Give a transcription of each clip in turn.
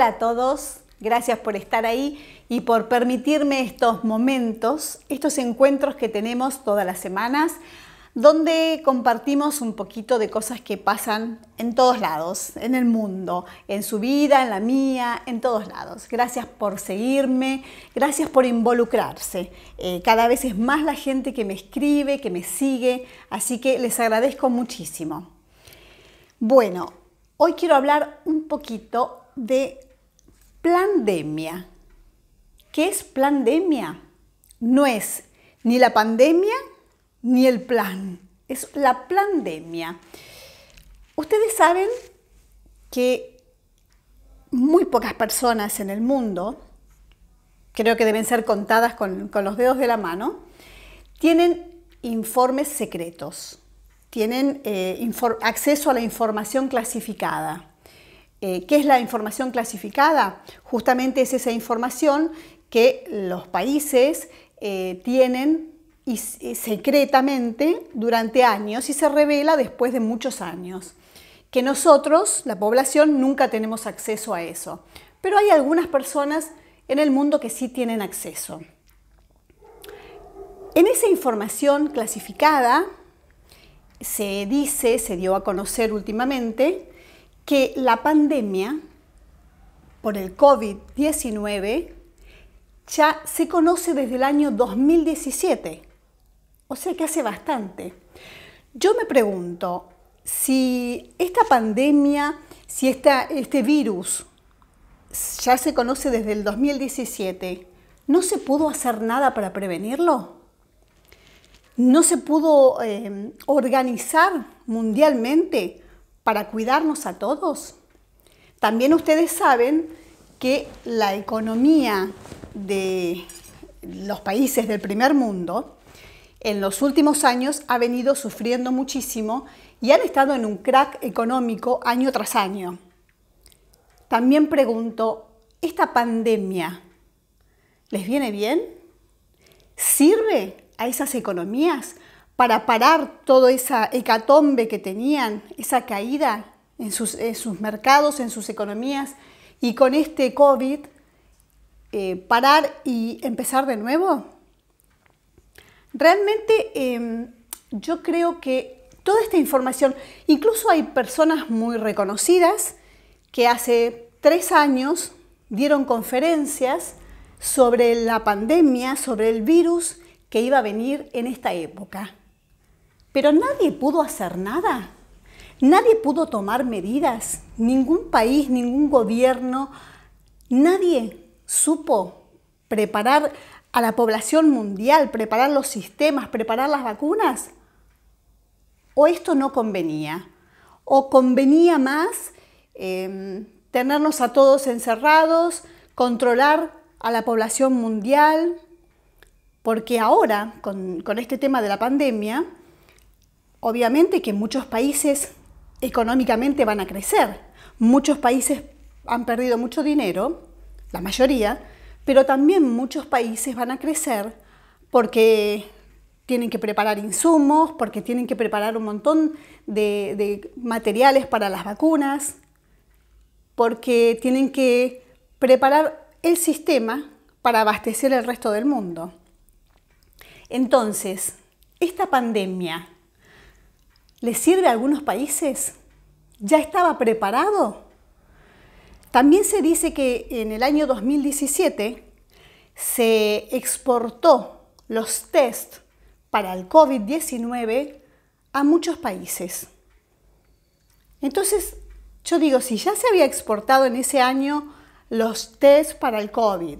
Hola a todos, gracias por estar ahí y por permitirme estos momentos, estos encuentros que tenemos todas las semanas, donde compartimos un poquito de cosas que pasan en todos lados, en el mundo, en su vida, en la mía, en todos lados. Gracias por seguirme, gracias por involucrarse. Eh, cada vez es más la gente que me escribe, que me sigue, así que les agradezco muchísimo. Bueno, hoy quiero hablar un poquito de pandemia. ¿Qué es pandemia? No es ni la pandemia ni el plan, es la pandemia. Ustedes saben que muy pocas personas en el mundo, creo que deben ser contadas con, los dedos de la mano, tienen informes secretos, tienen eh, acceso a la información clasificada. Eh, ¿Qué es la información clasificada? Justamente es esa información que los países eh, tienen eh, secretamente durante años y se revela después de muchos años. Que nosotros, la población, nunca tenemos acceso a eso. Pero hay algunas personas en el mundo que sí tienen acceso. En esa información clasificada se dice, se dio a conocer últimamente, que la pandemia por el COVID-19 ya se conoce desde el año 2017, o sea que hace bastante. Yo me pregunto si esta pandemia, si este virus ya se conoce desde el 2017, ¿no se pudo hacer nada para prevenirlo? ¿No se pudo eh, organizar mundialmente para cuidarnos a todos. También ustedes saben que la economía de los países del primer mundo en los últimos años ha venido sufriendo muchísimo y han estado en un crack económico año tras año. También pregunto, ¿esta pandemia les viene bien? ¿Sirve a esas economías? para parar toda esa hecatombe que tenían, esa caída en sus, mercados, en sus economías, y con este COVID, eh, parar y empezar de nuevo? Realmente em, yo creo que toda esta información, incluso hay personas muy reconocidas que hace tres años dieron conferencias sobre la pandemia, sobre el virus que iba a venir en esta época. Pero nadie pudo hacer nada. Nadie pudo tomar medidas. Ningún país, ningún gobierno, nadie supo preparar a la población mundial, preparar los sistemas, preparar las vacunas. O esto no convenía. O convenía más em, tenernos a todos encerrados, controlar a la población mundial, porque ahora, con este tema de la pandemia, Obviamente que muchos países económicamente van a crecer, muchos países han perdido mucho dinero, la mayoría, pero también muchos países van a crecer porque tienen que preparar insumos, porque tienen que preparar un montón de, materiales para las vacunas, porque tienen que preparar el sistema para abastecer el resto del mundo. Entonces, esta pandemia ¿Le sirve a algunos países? ¿Ya estaba preparado? También se dice que en el año 2017 se exportó los test para el COVID-19 a muchos países. Entonces, yo digo, si ya se había exportado en ese año los test para el COVID,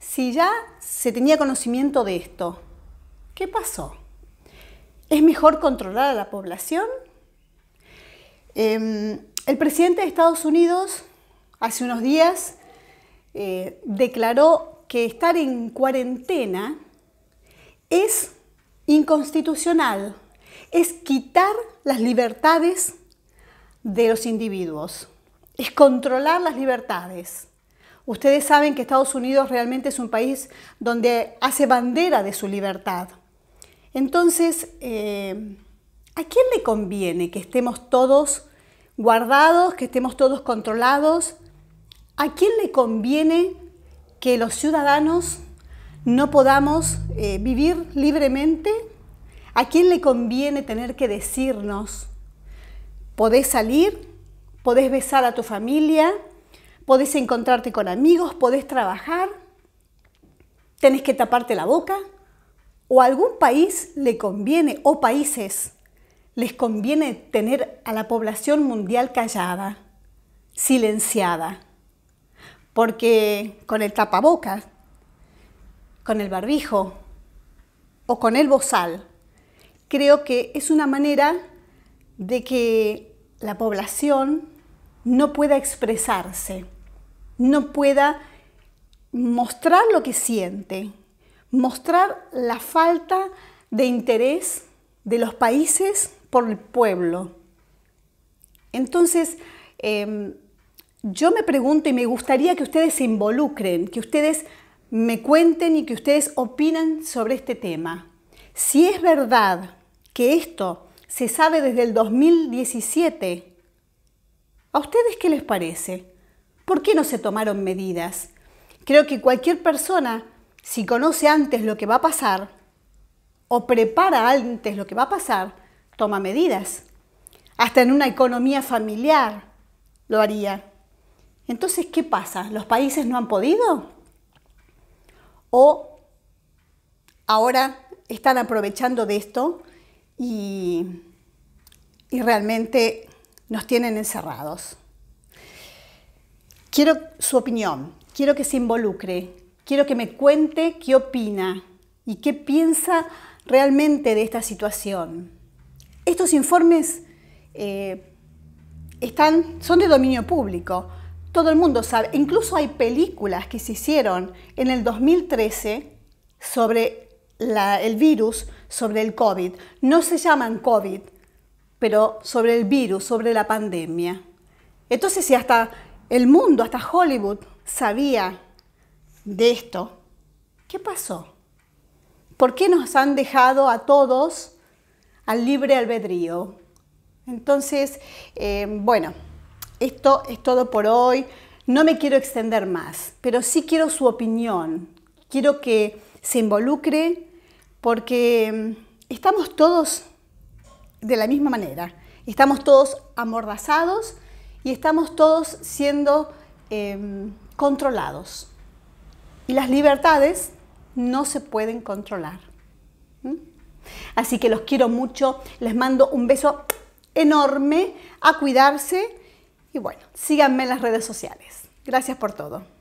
si ya se tenía conocimiento de esto, ¿qué pasó? ¿Es mejor controlar a la población? Em, el presidente de Estados Unidos hace unos días eh, declaró que estar en cuarentena es inconstitucional, es quitar las libertades de los individuos, es controlar las libertades. Ustedes saben que Estados Unidos realmente es un país donde hace bandera de su libertad. Entonces, eh, ¿a quién le conviene que estemos todos guardados, que estemos todos controlados? ¿A quién le conviene que los ciudadanos no podamos eh, vivir libremente? ¿A quién le conviene tener que decirnos, podés salir, podés besar a tu familia, podés encontrarte con amigos, podés trabajar, tenés que taparte la boca? o a algún país le conviene, o países, les conviene tener a la población mundial callada, silenciada, porque con el tapabocas, con el barbijo o con el bozal, creo que es una manera de que la población no pueda expresarse, no pueda mostrar lo que siente, mostrar la falta de interés de los países por el pueblo. Entonces, em, yo me pregunto y me gustaría que ustedes se involucren, que ustedes me cuenten y que ustedes opinen sobre este tema. Si es verdad que esto se sabe desde el 2017, ¿a ustedes qué les parece? ¿Por qué no se tomaron medidas? Creo que cualquier persona si conoce antes lo que va a pasar o prepara antes lo que va a pasar, toma medidas. Hasta en una economía familiar lo haría. Entonces, ¿qué pasa? ¿Los países no han podido? ¿O ahora están aprovechando de esto y, realmente nos tienen encerrados? Quiero su opinión, quiero que se involucre, Quiero que me cuente qué opina y qué piensa realmente de esta situación. Estos informes eh, están, son de dominio público. Todo el mundo sabe. Incluso hay películas que se hicieron en el 2013 sobre el virus, sobre el COVID. No se llaman COVID, pero sobre el virus, sobre la pandemia. Entonces, si hasta el mundo, hasta Hollywood, sabía de esto, ¿qué pasó? ¿Por qué nos han dejado a todos al libre albedrío? Entonces, eh, bueno, esto es todo por hoy. No me quiero extender más, pero sí quiero su opinión. Quiero que se involucre porque mm, estamos todos de la misma manera. Estamos todos amordazados y estamos todos siendo em, controlados. Y las libertades no se pueden controlar. Así que los quiero mucho, les mando un beso enorme, a cuidarse y bueno, síganme en las redes sociales. Gracias por todo.